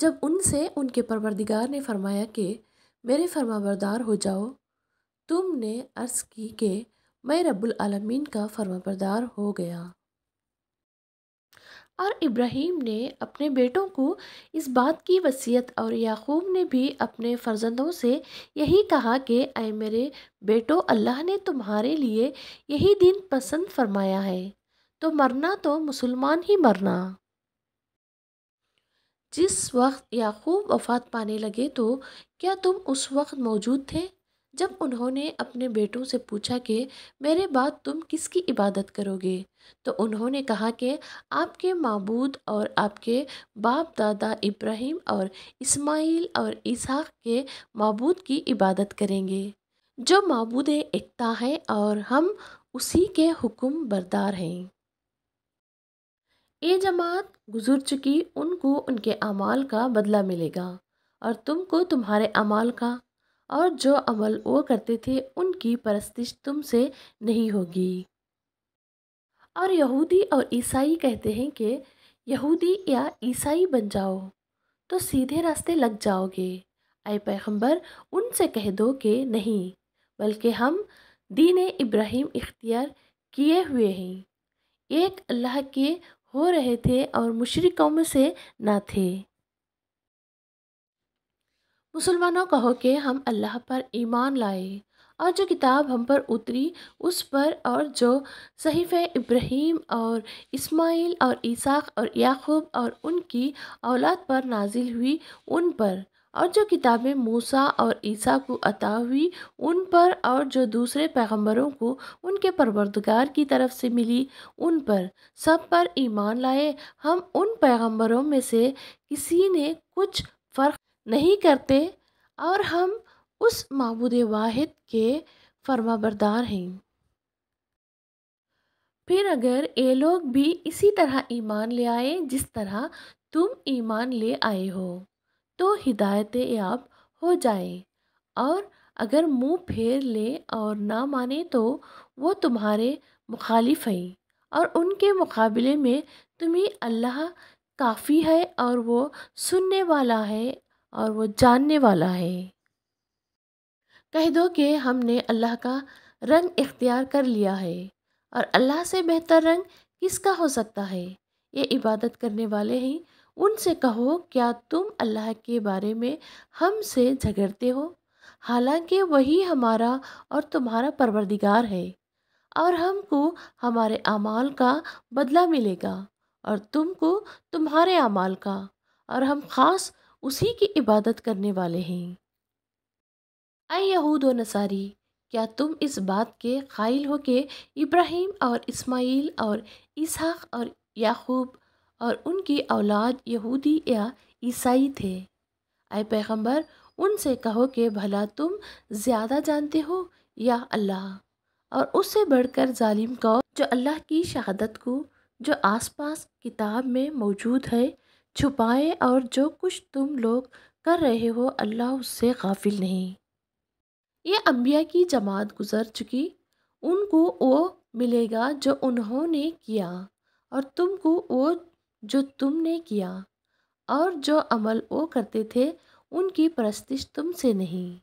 जब उनसे उनके परवरदिगार ने फरमाया कि मेरे फरमाबरदार हो जाओ तुमने अर्ज़ की कि मैं रब्बुल आलमीन का फरमाबरदार हो गया और इब्राहीम ने अपने बेटों को इस बात की वसीयत और याकूब ने भी अपने फ़र्जंदों से यही कहा कि अय मेरे बेटो अल्लाह ने तुम्हारे लिए यही दिन पसंद फरमाया है तो मरना तो मुसलमान ही मरना जिस वक्त याकूब वफ़ात पाने लगे तो क्या तुम उस वक्त मौजूद थे जब उन्होंने अपने बेटों से पूछा कि मेरे बाद तुम किसकी इबादत करोगे तो उन्होंने कहा कि आपके मबूद और आपके बाप दादा इब्राहिम और इस्माइल और इसहाक के मबूद की इबादत करेंगे जो मबूद एकता है और हम उसी के हुक्म बरदार हैं ए जमात गुजर चुकी उनको उनके अमाल का बदला मिलेगा और तुमको तुम्हारे अमाल का और जो अमल वो करते थे उनकी परस्तिश तुमसे नहीं होगी और यहूदी और ईसाई कहते हैं कि यहूदी या ईसाई बन जाओ तो सीधे रास्ते लग जाओगे आए पैगम्बर उनसे कह दो कि नहीं बल्कि हम दीन इब्राहिम इख्तियार किए हुए हैं एक अल्लाह के हो रहे थे और मुशरक कौम से ना थे मुसलमानों कहो कि हम अल्लाह पर ईमान लाए और जो किताब हम पर उतरी उस पर और जो सहीफ़ इब्राहीम और इस्माइल और इसाक़ और याकूब और उनकी औलाद पर नाजिल हुई उन पर और जो किताबें मूसा और ईसा को अता हुई उन पर और जो दूसरे पैगंबरों को उनके परवरदगार की तरफ से मिली उन पर सब पर ईमान लाए हम उन पैगंबरों में से किसी ने कुछ फ़र्क नहीं करते और हम उस मबूद वाहिद के फर्माबरदार हैं फिर अगर ये लोग भी इसी तरह ईमान ले आए जिस तरह तुम ईमान ले आए हो तो हिदायत याब हो जाए और अगर मुंह फेर ले और ना माने तो वो तुम्हारे मुखालिफ हैं और उनके मुकाबले में तुम्हें अल्लाह काफ़ी है और वो सुनने वाला है और वो जानने वाला है कह दो कि हमने अल्लाह का रंग इख्तियार कर लिया है और अल्लाह से बेहतर रंग किसका हो सकता है ये इबादत करने वाले ही उनसे कहो क्या तुम अल्लाह के बारे में हमसे झगड़ते हो हालांकि वही हमारा और तुम्हारा परवरदिगार है और हमको हमारे अमाल का बदला मिलेगा और तुमको तुम्हारे अमाल का और हम ख़ास उसी की इबादत करने वाले हैं अय यहूद नसारी क्या तुम इस बात के कायल हो कि इब्राहिम और इस्माइल और इसहाक और याकूब और उनकी औलाद यहूदी या ईसाई थे आए पैगंबर उनसे कहो कि भला तुम ज़्यादा जानते हो या अल्लाह और उससे बढ़कर जालिम कहो जो अल्लाह की शहादत को जो आसपास किताब में मौजूद है छुपाए और जो कुछ तुम लोग कर रहे हो अल्लाह उससे गाफिल नहीं ये अम्बिया की जमात गुजर चुकी उनको वो मिलेगा जो उन्होंने किया और तुमको वो जो तुमने किया और जो अमल वो करते थे उनकी परस्तिश तुमसे नहीं